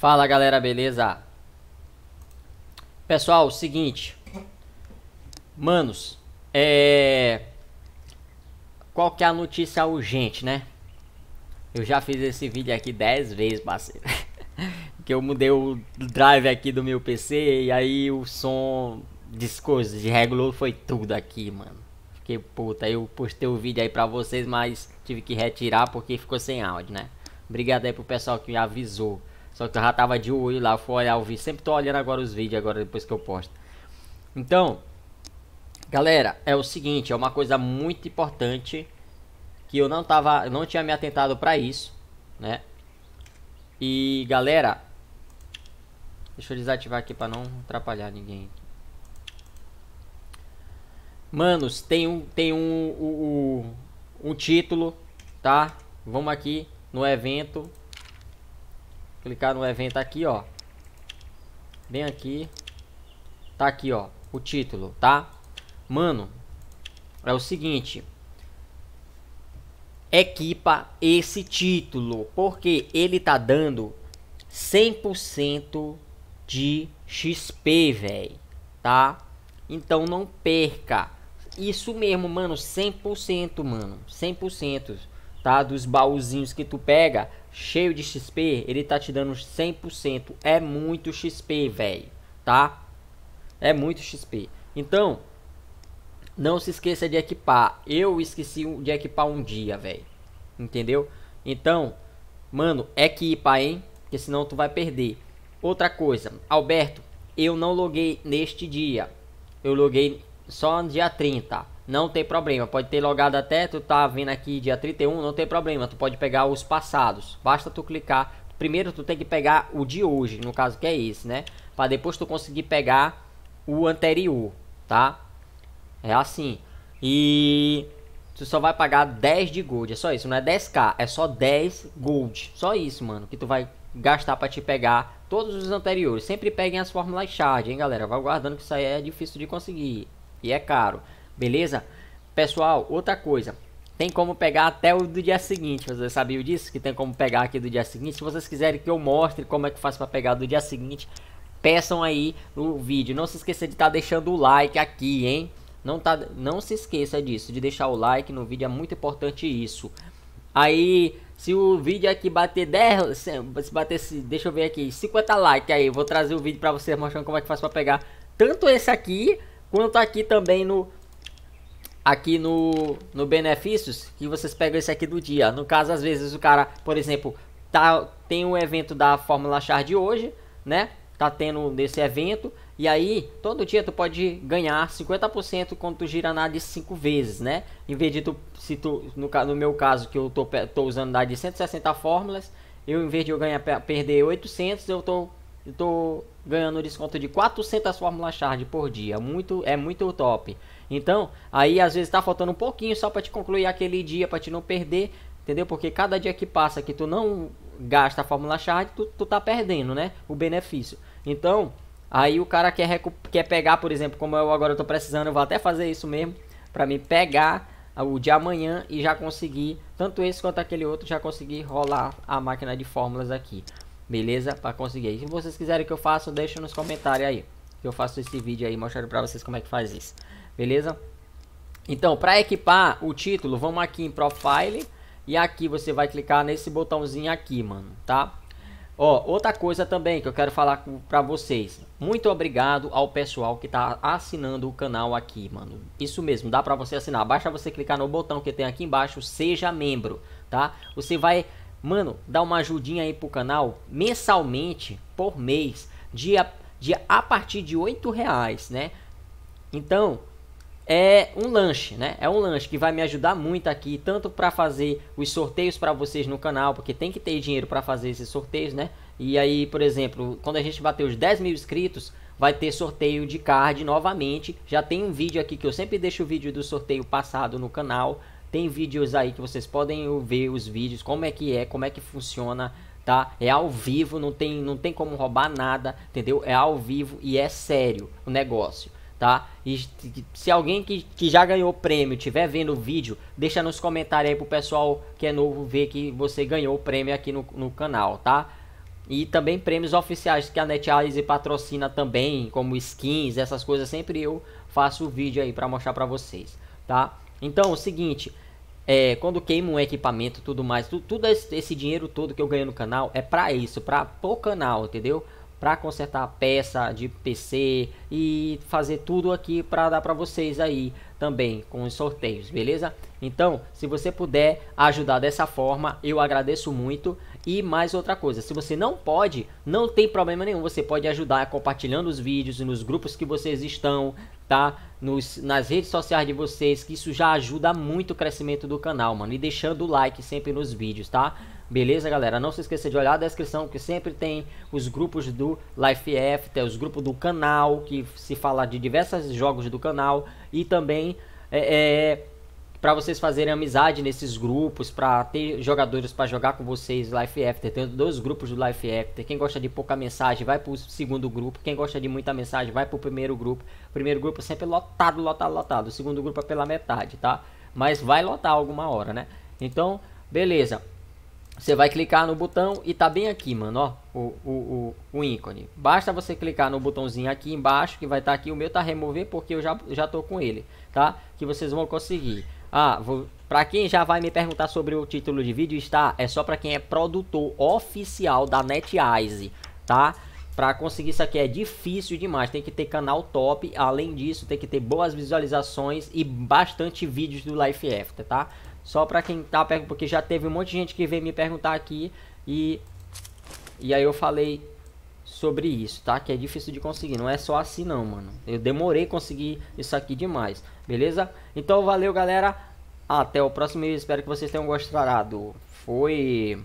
Fala galera, beleza? Pessoal, seguinte. Manos, é. Qual que é a notícia urgente, né? Eu já fiz esse vídeo aqui 10 vezes, parceiro. que eu mudei o drive aqui do meu PC e aí o som de coisas de regulou foi tudo aqui, mano. Fiquei puta. Eu postei o vídeo aí pra vocês, mas tive que retirar porque ficou sem áudio, né? Obrigado aí pro pessoal que me avisou. Só que eu já tava de olho lá, fui olhar o vídeo. Sempre tô olhando agora os vídeos, agora depois que eu posto. Então, galera, é o seguinte, é uma coisa muito importante que eu não tava, não tinha me atentado para isso, né? E galera, deixa eu desativar aqui para não atrapalhar ninguém. Manos, tem um, tem um, um, um título, tá? Vamos aqui no evento Clicar no evento aqui, ó. Bem aqui. Tá aqui, ó. O título, tá? Mano, é o seguinte. Equipa esse título. Porque ele tá dando 100% de XP, velho. Tá? Então não perca. Isso mesmo, mano. 100%, mano. 100% tá? Dos baúzinhos que tu pega, cheio de XP, ele tá te dando 100%. É muito XP, velho, tá? É muito XP. Então, não se esqueça de equipar. Eu esqueci de equipar um dia, velho. Entendeu? Então, mano, equipa, hein? Porque senão tu vai perder. Outra coisa, Alberto, eu não loguei neste dia. Eu loguei só no dia 30 não tem problema. Pode ter logado até, tu tá vendo aqui dia 31, não tem problema. Tu pode pegar os passados. Basta tu clicar. Primeiro tu tem que pegar o de hoje, no caso que é esse, né? Para depois tu conseguir pegar o anterior, tá? É assim. E tu só vai pagar 10 de gold, é só isso, não é 10k, é só 10 gold. Só isso, mano, que tu vai gastar para te pegar todos os anteriores. Sempre peguem as fórmulas shard, hein, galera? Vai guardando que isso aí é difícil de conseguir e é caro. Beleza? Pessoal, outra coisa. Tem como pegar até o do dia seguinte. Vocês sabiam disso? Que tem como pegar aqui do dia seguinte. Se vocês quiserem que eu mostre como é que faz para pegar do dia seguinte, peçam aí no vídeo. Não se esqueça de estar tá deixando o like aqui, hein? Não, tá, não se esqueça disso, de deixar o like no vídeo. É muito importante isso. Aí, se o vídeo aqui bater 10, se bater, deixa eu ver aqui, 50 likes aí, vou trazer o vídeo para vocês mostrando como é que faz para pegar tanto esse aqui, quanto aqui também no aqui no, no benefícios que vocês pegam esse aqui do dia. No caso, às vezes o cara, por exemplo, tá, tem um evento da Fórmula Char de hoje, né? Tá tendo nesse evento. E aí, todo dia tu pode ganhar 50% quando tu gira na de 5 vezes, né? Em vez de tu, se tu, no, no meu caso, que eu tô, tô usando na de 160 fórmulas, eu em vez de eu ganhar, perder 800, eu tô estou ganhando desconto de 400 fórmulas charge por dia. Muito, é muito top. Então, aí às vezes está faltando um pouquinho só para te concluir aquele dia, para te não perder, entendeu? Porque cada dia que passa que tu não gasta a fórmula charge, tu, tu tá perdendo, né? O benefício. Então, aí o cara quer, quer pegar, por exemplo, como eu agora estou precisando, eu vou até fazer isso mesmo, para me pegar o de amanhã e já conseguir, tanto esse quanto aquele outro, já conseguir rolar a máquina de fórmulas aqui. Beleza? Pra conseguir. se vocês quiserem que eu faça, deixa nos comentários aí. Que eu faço esse vídeo aí mostrando pra vocês como é que faz isso. Beleza? Então, para equipar o título, vamos aqui em Profile. E aqui você vai clicar nesse botãozinho aqui, mano, tá? Ó, outra coisa também que eu quero falar pra vocês. Muito obrigado ao pessoal que tá assinando o canal aqui, mano. Isso mesmo, dá pra você assinar. Basta você clicar no botão que tem aqui embaixo, seja membro, tá? Você vai Mano, dá uma ajudinha aí pro canal mensalmente, por mês, dia, a, de a partir de oito reais, né? Então, é um lanche, né? É um lanche que vai me ajudar muito aqui, tanto para fazer os sorteios para vocês no canal, porque tem que ter dinheiro para fazer esses sorteios, né? E aí, por exemplo, quando a gente bater os 10 mil inscritos, vai ter sorteio de card novamente. Já tem um vídeo aqui que eu sempre deixo o vídeo do sorteio passado no canal, tem vídeos aí que vocês podem ver os vídeos, como é que é, como é que funciona, tá? É ao vivo, não tem, não tem como roubar nada, entendeu? É ao vivo e é sério o negócio tá? E se alguém que, que já ganhou prêmio tiver vendo o vídeo, deixa nos comentários aí pro pessoal que é novo ver que você ganhou o prêmio aqui no, no canal, tá? E também prêmios oficiais que a NetEase patrocina também, como skins, essas coisas, sempre eu faço o vídeo aí para mostrar para vocês, tá? Então, o seguinte, é, quando queima um equipamento tudo mais, tudo, tudo esse, esse, dinheiro todo que eu ganho no canal é para isso, para o canal, entendeu? Para consertar peça de PC e fazer tudo aqui para dar para vocês aí também com os sorteios, beleza? Então, se você puder ajudar dessa forma, eu agradeço muito. E mais outra coisa, se você não pode, não tem problema nenhum, você pode ajudar compartilhando os vídeos nos grupos que vocês estão, tá? Nos, nas redes sociais de vocês, que isso já ajuda muito o crescimento do canal, mano. E deixando o like sempre nos vídeos, tá? Beleza, galera? Não se esqueça de olhar a descrição que sempre tem os grupos do Life F, tem os grupos do canal, que se fala de diversos jogos do canal e também é, é para vocês fazerem amizade nesses grupos, para ter jogadores para jogar com vocês Life After. Tem dois grupos do Life After. Quem gosta de pouca mensagem vai pro segundo grupo, quem gosta de muita mensagem vai pro primeiro grupo. O primeiro grupo sempre é lotado, lotado, lotado. O segundo grupo é pela metade, tá? Mas vai lotar alguma hora, né? Então, beleza. Você vai clicar no botão e tá bem aqui, mano, ó o, o, o, o, ícone. Basta você clicar no botãozinho aqui embaixo, que vai estar tá aqui, o meu tá remover porque eu já, já tô com ele, tá? Que vocês vão conseguir. Ah, para pra quem já vai me perguntar sobre o título de vídeo, está, é só pra quem é produtor oficial da NetEase, tá? Pra conseguir isso aqui é difícil demais, tem que ter canal top, além disso tem que ter boas visualizações e bastante vídeos do Life After, tá? Só pra quem tá perguntando, porque já teve um monte de gente que veio me perguntar aqui e e aí eu falei sobre isso, tá? Que é difícil de conseguir, não é só assim não, mano. Eu demorei conseguir isso aqui demais, beleza? Então valeu, galera. Até o próximo vídeo, espero que vocês tenham gostado. Foi...